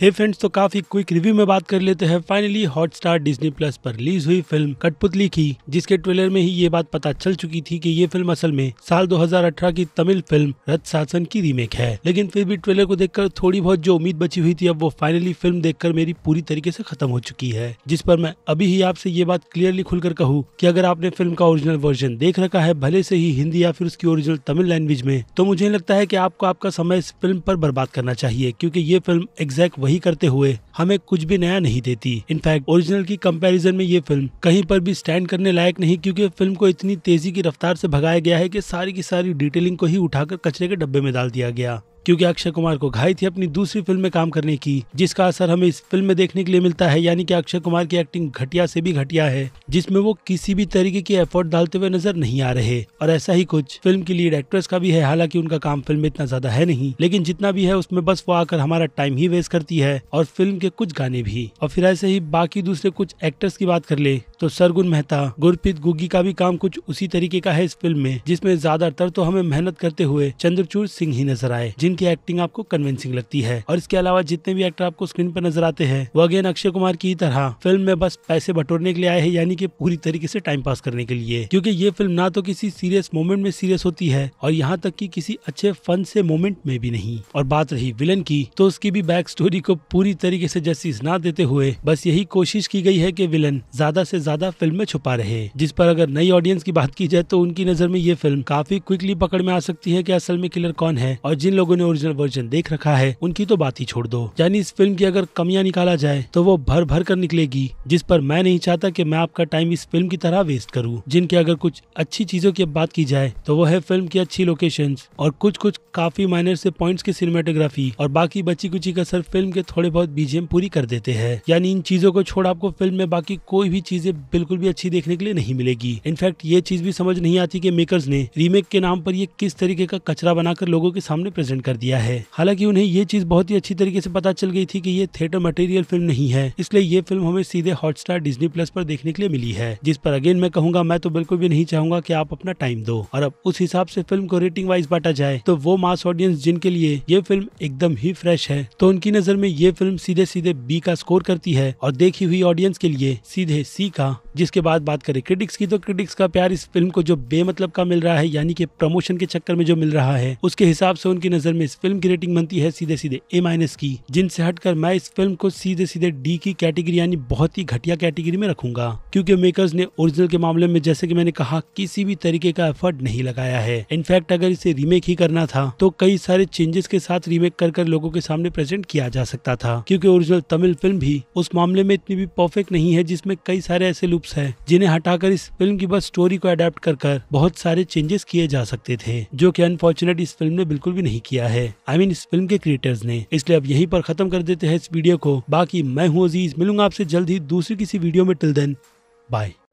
हे hey friends तो काफी quick review में बात कर लेते हैं फाइनली हॉटस्टार डिज्नी प्लस पर रिलीज हुई फिल्म कठपुतली की जिसके ट्रेलर में ही ये बात पता चल चुकी थी कि ये फिल्म असल में साल 2018 की तमिल फिल्म रथ शासन की रीमेक है लेकिन फिर भी ट्रेलर को देखकर थोड़ी बहुत जो उम्मीद बची हुई थी अब वो फाइनली फिल्म देखकर मेरी पूरी तरीके ऐसी खत्म हो चुकी है जिस पर मैं अभी ही आपसे ये बात क्लियरली खुलकर कहूँ की अगर आपने फिल्म का ओरिजिनल वर्जन देख रखा है भले से ही हिंदी या फिर उसकी ओरिजिनल तमिल लैंग्वेज में तो मुझे लगता है की आपको आपका समय इस फिल्म पर बर्बाद करना चाहिए क्यूँकी ये फिल्म एग्जैक्ट वही करते हुए हमें कुछ भी नया नहीं देती इनफैक्ट ओरिजिनल की कंपैरिजन में ये फिल्म कहीं पर भी स्टैंड करने लायक नहीं क्योंकि फिल्म को इतनी तेजी की रफ्तार से भगाया गया है कि सारी की सारी डिटेलिंग को ही उठाकर कचरे के डब्बे में डाल दिया गया क्योंकि अक्षय कुमार को घाई थी अपनी दूसरी फिल्म में काम करने की जिसका असर हमें इस फिल्म में देखने के लिए मिलता है यानी कि अक्षय कुमार की एक्टिंग घटिया से भी घटिया है जिसमें वो किसी भी तरीके की एफर्ट डालते हुए नजर नहीं आ रहे और ऐसा ही कुछ फिल्म की लीड एक्ट्रेस का भी है हालांकि उनका काम फिल्म में इतना ज्यादा है नहीं लेकिन जितना भी है उसमें बस वो आकर हमारा टाइम ही वेस्ट करती है और फिल्म के कुछ गाने भी और फिर ऐसे ही बाकी दूसरे कुछ एक्टर्स की बात कर ले तो सरगुन मेहता गुरप्रीत गुग्गी का भी काम कुछ उसी तरीके का है इस फिल्म में जिसमें ज्यादातर तो हमें मेहनत करते हुए चंद्रचूर सिंह ही नजर आए जिनकी एक्टिंग आपको कन्विंसिंग लगती है और इसके अलावा जितने भी एक्टर आपको स्क्रीन पर नजर आते हैं वो अगेन अक्षय कुमार की तरह फिल्म में बस पैसे बटोरने के लिए आए हैं यानी कि पूरी तरीके से टाइम पास करने के लिए क्योंकि ये फिल्म ना तो किसी सीरियस मोमेंट में सीरियस होती है और यहाँ तक कि किसी अच्छे फन से मोमेंट में भी नहीं और बात रही विलन की तो उसकी भी बैक स्टोरी को पूरी तरीके से जस्टिस ना देते हुए बस यही कोशिश की गई है की विलन ज्यादा से ज्यादा फिल्म में छुपा रहे जिस पर अगर नई ऑडियंस की बात की जाए तो उनकी नजर में ये फिल्म काफी क्विकली पकड़ में आ सकती है की असल में किलर कौन है और जिन लोगों ने ओरिजिनल वर्जन देख रखा है उनकी तो बात ही छोड़ दो यानी इस फिल्म की अगर कमियां निकाला जाए तो वो भर भर कर निकलेगी जिस पर मैं नहीं चाहता की मैं आपका टाइम इस फिल्म की तरह वेस्ट करूँ जिनके अगर कुछ अच्छी चीजों की बात की जाए तो वो है फिल्म की अच्छी लोकेशन और कुछ कुछ काफी माइनर से पॉइंट्स की सिनेमाटोग्राफी और बाकी बची कुची सर फिल्म के थोड़े बहुत बीजेम पूरी कर देते हैं यानी इन चीजों को छोड़ आपको फिल्म में बाकी कोई भी चीजें बिल्कुल भी अच्छी देखने के लिए नहीं मिलेगी इनफैक्ट ये चीज भी समझ नहीं आती कि मेकर्स ने रीमेक के नाम पर ये किस तरीके का कचरा बनाकर लोगों के सामने प्रेजेंट कर दिया है हालांकि उन्हें ये चीज बहुत ही अच्छी तरीके से पता चल गई थी कि ये थिएटर मटेरियल फिल्म नहीं है इसलिए ये फिल्म हमें सीधे हॉटस्टार डिजनी प्लस पर देखने के लिए मिली है जिस पर अगेन मैं कहूंगा मैं तो बिल्कुल भी नहीं चाहूंगा की आप अपना टाइम दो और अब उस हिसाब से फिल्म को रेटिंग वाइज बांटा जाए तो वो मास ऑडियंस जिनके लिए ये फिल्म एकदम ही फ्रेश है तो उनकी नजर में ये फिल्म सीधे सीधे बी का स्कोर करती है और देखी हुई ऑडियंस के लिए सीधे सी का 감사합니다. जिसके बाद बात करें क्रिटिक्स की तो क्रिटिक्स का प्यार इस फिल्म को जो बेमतलब का मिल रहा है यानी कि प्रमोशन के चक्कर में जो मिल रहा है उसके हिसाब से उनकी नजर में इस फिल्म की रेटिंग बनती है सीधे सीधे ए माइनस की जिनसे हटकर मैं इस फिल्म को सीधे सीधे डी की कैटेगरी यानी बहुत ही घटिया कैटेगरी में रखूंगा क्योंकि मेकर्स ने ओरिजिनल के मामले में जैसे कि मैंने कहा किसी भी तरीके का एफर्ट नहीं लगाया है इनफैक्ट अगर इसे रीमेक ही करना था तो कई सारे चेंजेस के साथ रीमेक कर कर लोगों के सामने प्रेजेंट किया जा सकता था क्योंकि ओरिजिनल तमिल फिल्म भी उस मामले में इतनी भी परफेक्ट नहीं है जिसमें कई सारे ऐसे लुप ट्रोप्स है जिन्हें हटाकर इस फिल्म की बस स्टोरी को अडेप्ट कर कर बहुत सारे चेंजेस किए जा सकते थे जो की अनफॉर्चुनेट इस फिल्म ने बिल्कुल भी नहीं किया है आई I मीन mean, इस फिल्म के क्रिएटर्स ने इसलिए अब यहीं पर खत्म कर देते हैं इस वीडियो को बाकी मैं हूँ अजीज मिलूंगा आपसे जल्द ही दूसरी किसी वीडियो में टिल देन बाय